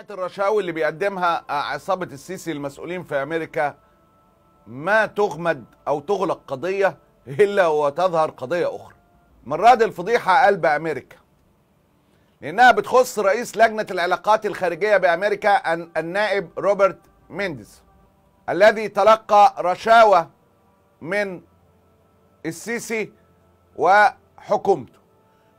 الرشاوي اللي بيقدمها عصابة السيسي المسؤولين في أمريكا ما تغمد أو تغلق قضية إلا وتظهر قضية أخرى مراد الفضيحة قلب أمريكا لأنها بتخص رئيس لجنة العلاقات الخارجية بأمريكا النائب روبرت مينديز الذي تلقى رشاوى من السيسي وحكومته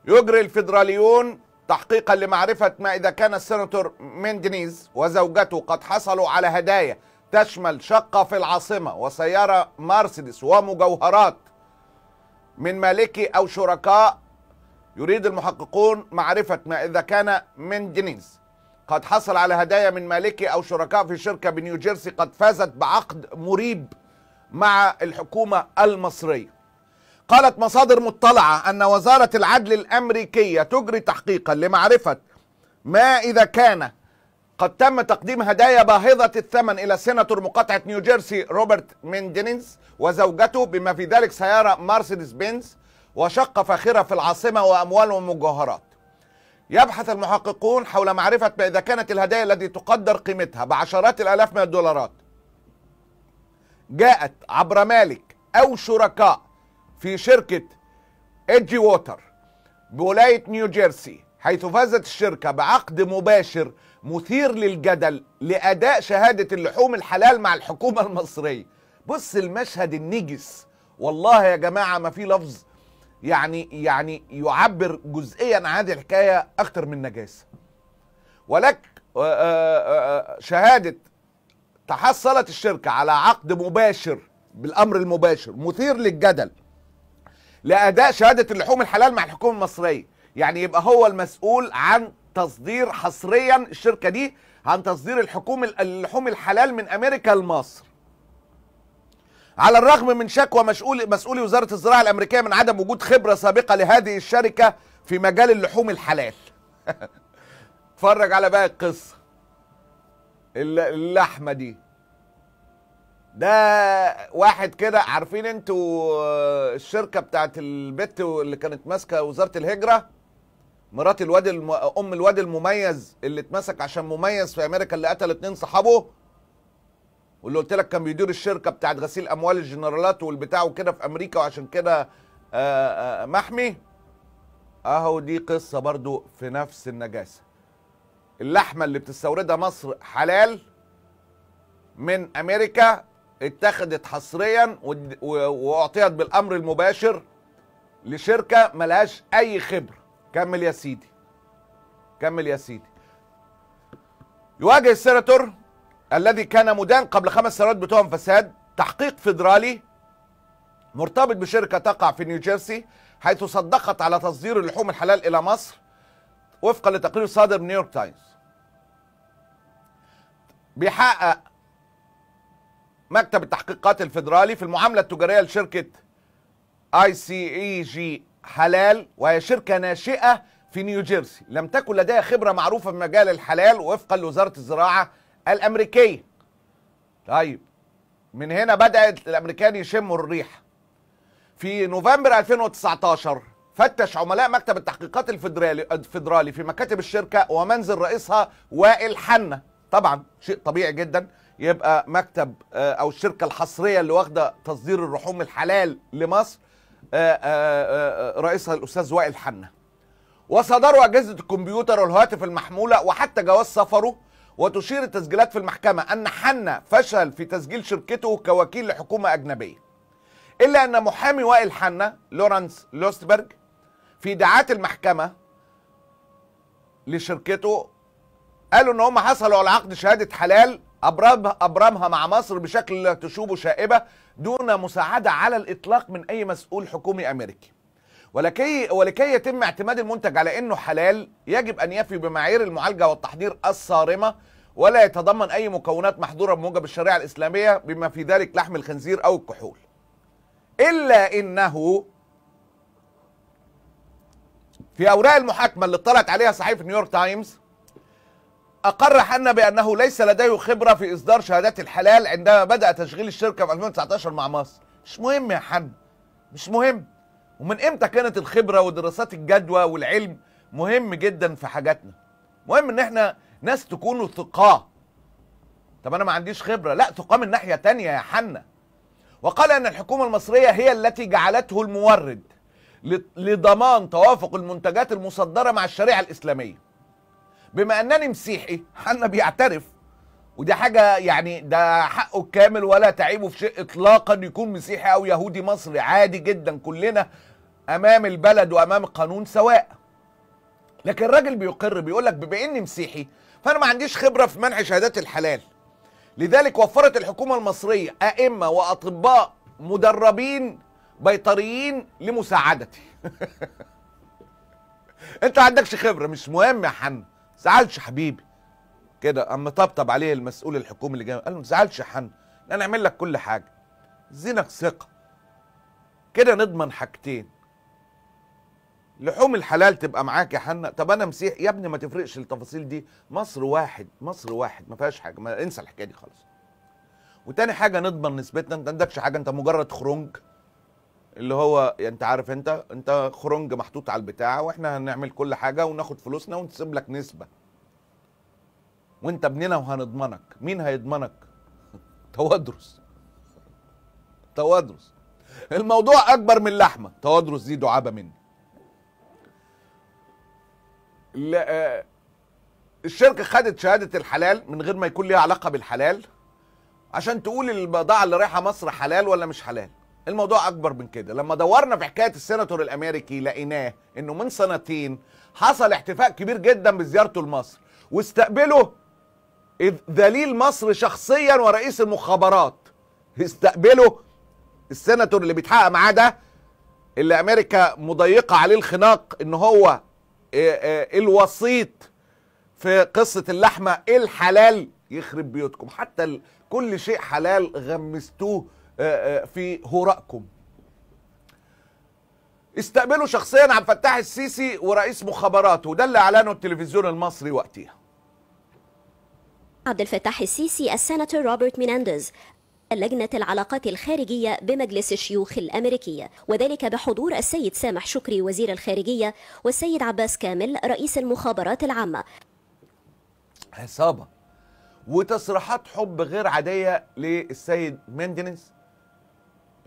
يجري الفيدراليون تحقيقا لمعرفة ما إذا كان السيناتور ميندنيز وزوجته قد حصلوا على هدايا تشمل شقة في العاصمة وسيارة مرسيدس ومجوهرات من مالكي أو شركاء يريد المحققون معرفة ما إذا كان ميندنيز قد حصل على هدايا من مالكي أو شركاء في شركة بنيوجيرسي قد فازت بعقد مريب مع الحكومة المصرية قالت مصادر مطلعة أن وزارة العدل الأمريكية تجري تحقيقا لمعرفة ما إذا كان قد تم تقديم هدايا باهظة الثمن إلى سيناتور مقاطعة نيوجيرسي روبرت ميندينز وزوجته بما في ذلك سيارة مرسيدس بنز وشقة فاخرة في العاصمة وأموال ومجوهرات يبحث المحققون حول معرفة ما إذا كانت الهدايا التي تقدر قيمتها بعشرات الآلاف من الدولارات جاءت عبر مالك أو شركاء في شركة إيجي ووتر بولاية نيوجيرسي حيث فازت الشركة بعقد مباشر مثير للجدل لأداء شهادة اللحوم الحلال مع الحكومة المصرية بص المشهد النجس والله يا جماعة ما في لفظ يعني يعني يعبر جزئيا عن هذه الحكاية أكثر من نجاسة ولك آه، آه، آه، شهادة تحصلت الشركة على عقد مباشر بالأمر المباشر مثير للجدل لاداء شهاده اللحوم الحلال مع الحكومه المصريه يعني يبقى هو المسؤول عن تصدير حصريا الشركه دي عن تصدير الحكوم اللحوم الحلال من امريكا لمصر على الرغم من شكوى مسؤول مسؤولي وزاره الزراعه الامريكيه من عدم وجود خبره سابقه لهذه الشركه في مجال اللحوم الحلال اتفرج على باقي القصه اللحمه دي ده واحد كده عارفين انتوا الشركه بتاعت البت اللي كانت ماسكه وزاره الهجره مرات الواد الم... ام الواد المميز اللي اتمسك عشان مميز في امريكا اللي قتل اتنين صحابه واللي قلت لك كان بيدير الشركه بتاعت غسيل اموال الجنرالات والبتاع وكده في امريكا وعشان كده آه، آه، آه، محمي اهو دي قصه برضو في نفس النجاسه اللحمه اللي بتستوردها مصر حلال من امريكا اتخذت حصريا واعطيت بالامر المباشر لشركه ملهاش اي خبره كمل يا سيدي كمل يا سيدي يواجه السيناتور الذي كان مدان قبل خمس سنوات بتهم فساد تحقيق فيدرالي مرتبط بشركه تقع في نيوجيرسي حيث صدقت على تصدير اللحوم الحلال الى مصر وفقا لتقرير صادر من نيويورك تايمز بيحقق مكتب التحقيقات الفيدرالي في المعامله التجاريه لشركه اي سي اي جي حلال وهي شركه ناشئه في نيوجيرسي لم تكن لديها خبره معروفه في مجال الحلال وفقا لوزاره الزراعه الامريكيه طيب من هنا بدات الامريكان يشموا الريحه في نوفمبر 2019 فتش عملاء مكتب التحقيقات الفيدرالي الفيدرالي في مكاتب الشركه ومنزل رئيسها وائل حنه طبعا شيء طبيعي جدا يبقى مكتب آه، او الشركه الحصريه اللي واخده تصدير اللحوم الحلال لمصر آه، آه، رئيسها الاستاذ وائل حنا وصدروا اجهزه الكمبيوتر والهواتف المحموله وحتى جواز سفره وتشير التسجيلات في المحكمه ان حنا فشل في تسجيل شركته كوكيل لحكومه اجنبيه الا ان محامي وائل حنا لورانس لوستبرج في دعات المحكمه لشركته قالوا ان هم حصلوا على عقد شهاده حلال أبرمها, أبرمها مع مصر بشكل تشوبه شائبة دون مساعدة على الإطلاق من أي مسؤول حكومي أمريكي ولكي, ولكي يتم اعتماد المنتج على أنه حلال يجب أن يفي بمعايير المعالجة والتحضير الصارمة ولا يتضمن أي مكونات محظورة بموجب الشريعة الإسلامية بما في ذلك لحم الخنزير أو الكحول إلا أنه في أوراق المحاكمة اللي اطلعت عليها صحيفة نيويورك تايمز أقر حنا بأنه ليس لديه خبرة في إصدار شهادات الحلال عندما بدأ تشغيل الشركة في 2019 مع مصر مش مهم يا حنا مش مهم ومن إمتى كانت الخبرة ودراسات الجدوى والعلم مهم جدا في حاجاتنا مهم إن إحنا ناس تكونوا ثقاه طب أنا ما عنديش خبرة لا ثقاه من ناحية تانية يا حنا وقال أن الحكومة المصرية هي التي جعلته المورد لضمان توافق المنتجات المصدرة مع الشريعة الإسلامية بما انني مسيحي حنا بيعترف ودي حاجه يعني ده حقه الكامل ولا تعيبه في شيء اطلاقا يكون مسيحي او يهودي مصري عادي جدا كلنا امام البلد وامام القانون سواء لكن الراجل بيقر بيقول لك بما اني مسيحي فانا ما عنديش خبره في منع شهادات الحلال لذلك وفرت الحكومه المصريه ائمه واطباء مدربين بيطريين لمساعدتي انت عندكش خبره مش مهم يا حن زعلش حبيبي كده اما طبطب عليه المسؤول الحكومي اللي جاي قال له ما تزعلش يا حن انا اعمل لك كل حاجه زينك ثقه كده نضمن حاجتين لحوم الحلال تبقى معاك يا حنا طب انا مسيح يا ابني ما تفرقش التفاصيل دي مصر واحد مصر واحد ما فيهاش حاجه ما انسى الحكايه دي خالص وتاني حاجه نضمن نسبتنا انت عندكش حاجه انت مجرد خرنج اللي هو يعني انت عارف انت انت خرنج محطوط على البتاع واحنا هنعمل كل حاجه وناخد فلوسنا ونسيب لك نسبه وانت ابننا وهنضمنك مين هيضمنك توادرس توادرس الموضوع اكبر من اللحمه توادرس دي دعابه مني آه، الشركه خدت شهاده الحلال من غير ما يكون ليها علاقه بالحلال عشان تقول البضاعه اللي رايحه مصر حلال ولا مش حلال الموضوع اكبر من كده لما دورنا في حكايه السيناتور الامريكي لقيناه انه من سنتين حصل احتفاء كبير جدا بزيارته لمصر واستقبله دليل مصر شخصيا ورئيس المخابرات استقبله السيناتور اللي بيتحقق معاه ده اللي امريكا مضيقه عليه الخناق ان هو الوسيط في قصه اللحمه إيه الحلال يخرب بيوتكم حتى كل شيء حلال غمستوه آه، آه، في هراءكم استقبلوا شخصيا عبد الفتاح السيسي ورئيس مخابراته ده اللي اعلنه التلفزيون المصري وقتها عبد الفتاح السيسي السناتور روبرت مينانديز لجنة العلاقات الخارجية بمجلس الشيوخ الأمريكية وذلك بحضور السيد سامح شكري وزير الخارجية والسيد عباس كامل رئيس المخابرات العامة عصابة وتصريحات حب غير عادية للسيد ميندينز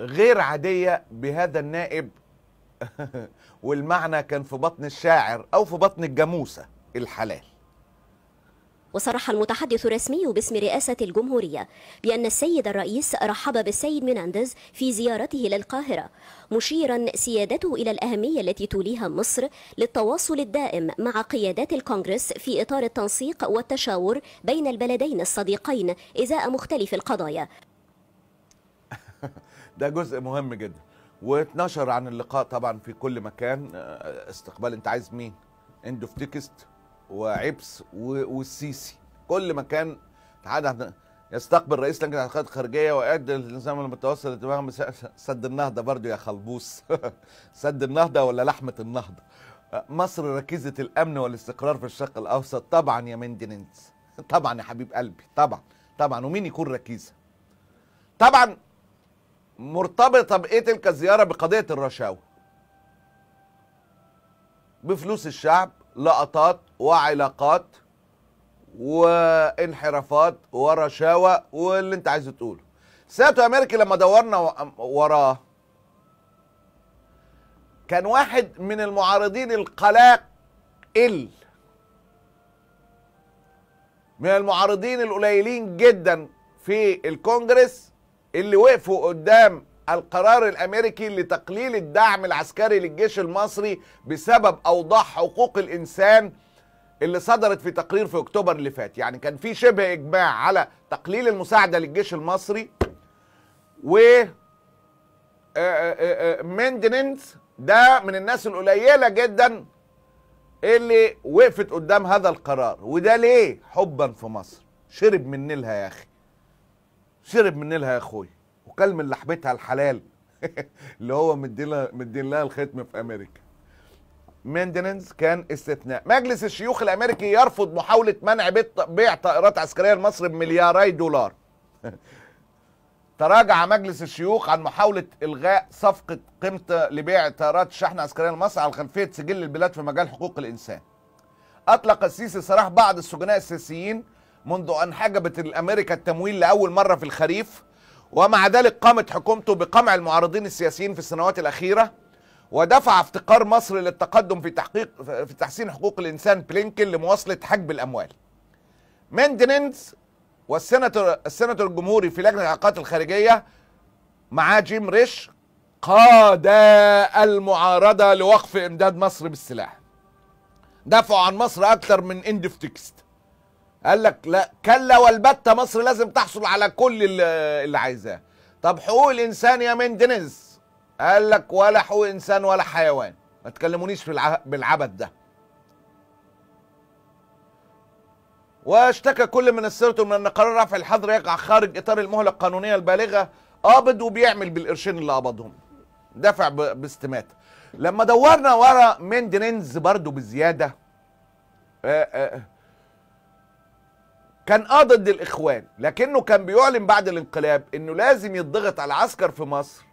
غير عادية بهذا النائب والمعنى كان في بطن الشاعر أو في بطن الجاموسة الحلال وصرح المتحدث الرسمي باسم رئاسة الجمهورية بأن السيد الرئيس رحب بالسيد منانديز في زيارته للقاهرة مشيرا سيادته إلى الأهمية التي توليها مصر للتواصل الدائم مع قيادات الكونغرس في إطار التنسيق والتشاور بين البلدين الصديقين إزاء مختلف القضايا ده جزء مهم جدا واتنشر عن اللقاء طبعا في كل مكان آه، استقبال انت عايز مين اند اوف تكست وعبس والسيسي كل مكان تعالى يستقبل رئيس لجنه العلاقات الخارجيه ويؤدي النظام المتوسط اتفاق سد النهضه برضه يا خلبوس سد النهضه ولا لحمه النهضه مصر ركيزه الامن والاستقرار في الشرق الاوسط طبعا يا مندنينز طبعا يا حبيب قلبي طبعا طبعا ومين يكون ركيزه طبعا مرتبطه بايه تلك الزياره بقضيه الرشاوى بفلوس الشعب لقطات وعلاقات وانحرافات ورشاوى واللي انت عايزه تقوله ساتو امريكي لما دورنا وراه كان واحد من المعارضين القلاق ال من المعارضين القليلين جدا في الكونجرس اللي وقفوا قدام القرار الامريكي لتقليل الدعم العسكري للجيش المصري بسبب اوضاع حقوق الانسان اللي صدرت في تقرير في اكتوبر اللي فات يعني كان في شبه اجماع على تقليل المساعده للجيش المصري و ميندننز آه، آه، آه، ده من الناس القليله جدا اللي وقفت قدام هذا القرار وده ليه حبا في مصر شرب من نيلها يا اخي شرب من لها يا اخوي وكل من لحبتها الحلال اللي هو مدين لها الختم في امريكا ميندننس كان استثناء مجلس الشيوخ الامريكي يرفض محاوله منع بيع طائرات عسكريه لمصر بملياري دولار تراجع مجلس الشيوخ عن محاولة إلغاء صفقة قيمة لبيع طائرات الشحن العسكرية لمصر على خلفية سجل البلاد في مجال حقوق الإنسان. أطلق السيسي صراح بعض السجناء السياسيين منذ أن حجبت الأمريكا التمويل لأول مرة في الخريف ومع ذلك قامت حكومته بقمع المعارضين السياسيين في السنوات الأخيرة ودفع افتقار مصر للتقدم في تحقيق في تحسين حقوق الإنسان بلينكن لمواصلة حجب الأموال ميندنينز والسيناتور السيناتور الجمهوري في لجنة العلاقات الخارجية معاه جيم ريش قاد المعارضة لوقف إمداد مصر بالسلاح دفعوا عن مصر أكثر من إندفتكست قال لك لا كلا والبتة مصر لازم تحصل على كل اللي عايزاه طب حقوق الإنسان يا مندنز قال لك ولا حقوق إنسان ولا حيوان ما تكلمونيش في بالعبث ده واشتكى كل من السيرته من ان قرار رفع الحظر يقع خارج اطار المهله القانونيه البالغه قابض وبيعمل بالقرشين اللي قبضهم دفع باستماتة لما دورنا ورا مندنز برضو بزياده آآ آه، آآ آه، آه. كان اه ضد الاخوان لكنه كان بيعلن بعد الانقلاب انه لازم يضغط على العسكر في مصر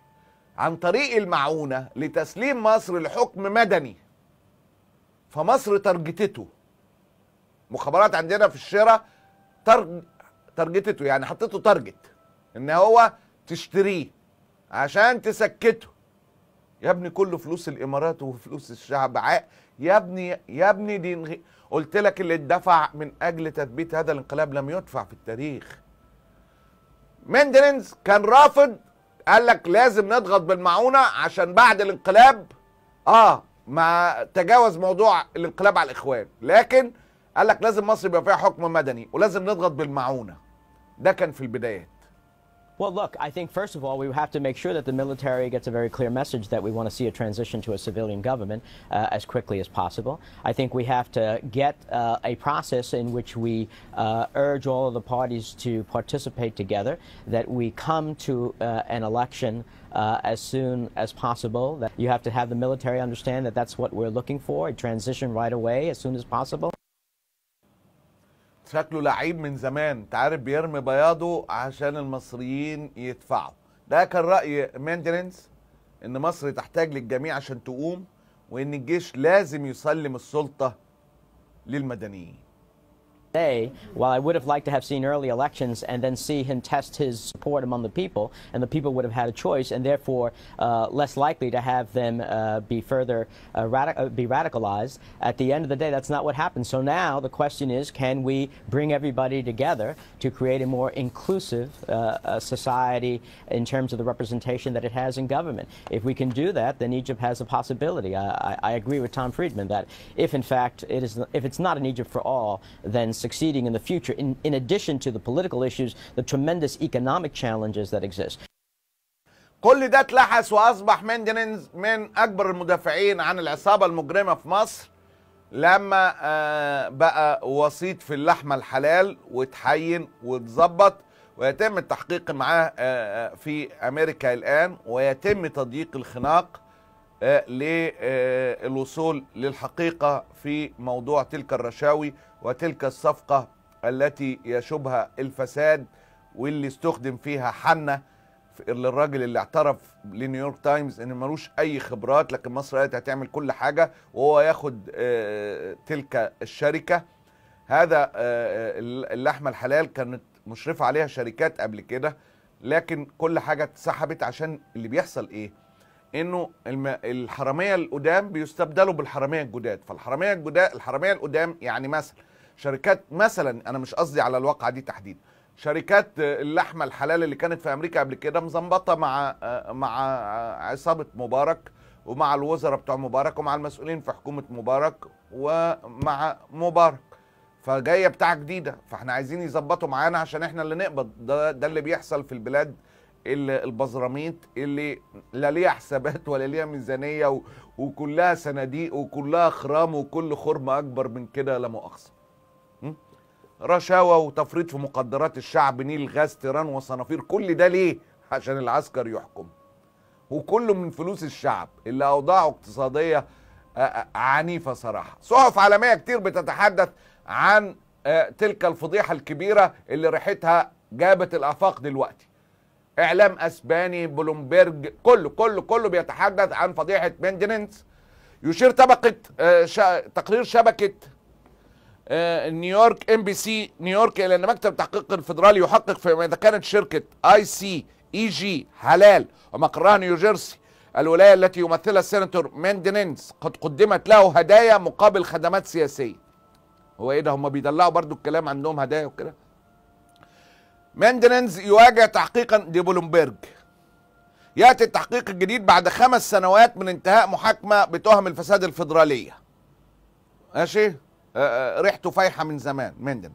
عن طريق المعونه لتسليم مصر لحكم مدني فمصر ترجتته مخابرات عندنا في الشارع ترج... ترجتته يعني حطيته تارجت ان هو تشتريه عشان تسكته يا ابني كله فلوس الامارات وفلوس الشعب عاء يا ابني يا ابني دي قلت لك اللي اتدفع من اجل تثبيت هذا الانقلاب لم يدفع في التاريخ مندلينز كان رافض قال لك لازم نضغط بالمعونه عشان بعد الانقلاب اه ما تجاوز موضوع الانقلاب على الاخوان لكن قال لك لازم مصر يبقى فيها حكم مدني ولازم نضغط بالمعونه ده كان في البدايات Well, look, I think first of all, we have to make sure that the military gets a very clear message that we want to see a transition to a civilian government uh, as quickly as possible. I think we have to get uh, a process in which we uh, urge all of the parties to participate together, that we come to uh, an election. Uh, as soon as possible. That you have to have the military understand that that's what we're looking for, a transition right away as soon as possible. شكله لعيب من زمان انت عارف بيرمي بياضه عشان المصريين يدفعوا ده كان راي ماندرينز ان مصر تحتاج للجميع عشان تقوم وان الجيش لازم يسلم السلطه للمدنيين Day, while I would have liked to have seen early elections and then see him test his support among the people, and the people would have had a choice, and therefore uh, less likely to have them uh, be further uh, radi uh, be radicalized. At the end of the day, that's not what happened. So now the question is, can we bring everybody together to create a more inclusive uh, uh, society in terms of the representation that it has in government? If we can do that, then Egypt has a possibility. I, I, I agree with Tom Friedman that if in fact it is, if it's not an Egypt for all, then succeeding in the future, in, in addition to the political issues, the tremendous economic challenges that exist. كل ده اتلحس واصبح ميندينز من اكبر المدافعين عن العصابه المجرمه في مصر لما آه، بقى وسيط في اللحمه الحلال وتحين وتظبط ويتم التحقيق معاه آه، آه، في امريكا الان ويتم تضييق الخناق للوصول للحقيقه في موضوع تلك الرشاوي وتلك الصفقة التي يشوبها الفساد واللي استخدم فيها حنة للراجل اللي اعترف لنيويورك تايمز ان ملوش اي خبرات لكن مصر قالت هتعمل كل حاجة وهو ياخد آه، تلك الشركة هذا آه، آه، اللحمة الحلال كانت مشرفة عليها شركات قبل كده لكن كل حاجة اتسحبت عشان اللي بيحصل ايه انه الحراميه القدام بيستبدلوا بالحراميه الجداد فالحراميه الجداد الحراميه القدام يعني مثلا شركات مثلا انا مش قصدي على الواقعه دي تحديدا شركات اللحمه الحلال اللي كانت في امريكا قبل كده مظبطه مع مع عصابه مبارك ومع الوزراء بتوع مبارك ومع المسؤولين في حكومه مبارك ومع مبارك فجايه بتاعه جديده فاحنا عايزين يظبطوا معانا عشان احنا اللي نقبض ده ده اللي بيحصل في البلاد البزراميت اللي لا ليها حسابات ولا ليها ميزانيه وكلها صناديق وكلها خرام وكل خرم اكبر من كده لا مؤاخذه رشاوى وتفريط في مقدرات الشعب نيل غاز تيران وصنافير كل ده ليه عشان العسكر يحكم وكله من فلوس الشعب اللي اوضاعه اقتصاديه آه، آه، عنيفه صراحه صحف عالميه كتير بتتحدث عن آه، تلك الفضيحه الكبيره اللي ريحتها جابت الافاق دلوقتي اعلام اسباني بلومبرج كله كله كله بيتحدث عن فضيحه مينتننس يشير طبقه تقرير شبكه نيويورك ام بي سي نيويورك الى ان مكتب التحقيق الفدرالي يحقق فيما اذا كانت شركه اي سي اي جي حلال ومقرها نيوجيرسي الولايه التي يمثلها السيناتور ميندنينز قد قدمت له هدايا مقابل خدمات سياسيه هو ايه ده هم بيدلعوا برضو الكلام عندهم هدايا وكده ميندنينز يواجه تحقيقا دي بولنبرج ياتي التحقيق الجديد بعد خمس سنوات من انتهاء محاكمه بتهم الفساد الفدرالية ماشي آه، آه، ريحته فايحه من زمان مندل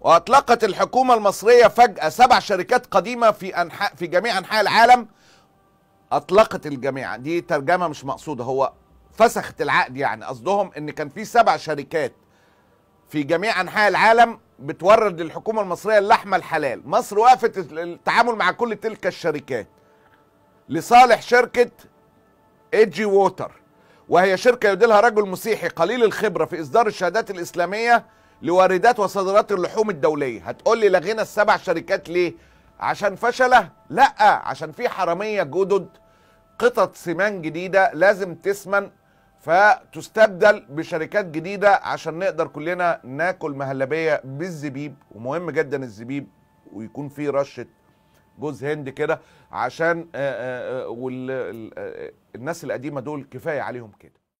واطلقت الحكومه المصريه فجاه سبع شركات قديمه في انحاء في جميع انحاء العالم اطلقت الجميع دي ترجمه مش مقصوده هو فسخت العقد يعني قصدهم ان كان في سبع شركات في جميع انحاء العالم بتورد للحكومه المصريه اللحمه الحلال مصر وقفت التعامل مع كل تلك الشركات لصالح شركه ايجي ووتر وهي شركة يديرها رجل مسيحي قليل الخبرة في إصدار الشهادات الإسلامية لواردات وصادرات اللحوم الدولية هتقول لي لغينا السبع شركات ليه؟ عشان فشلة؟ لأ عشان في حرامية جدد قطط سمان جديدة لازم تسمن فتستبدل بشركات جديدة عشان نقدر كلنا ناكل مهلبية بالزبيب ومهم جدا الزبيب ويكون فيه رشة جوز هند كده عشان آه، آه، آه، الناس القديمه دول كفايه عليهم كده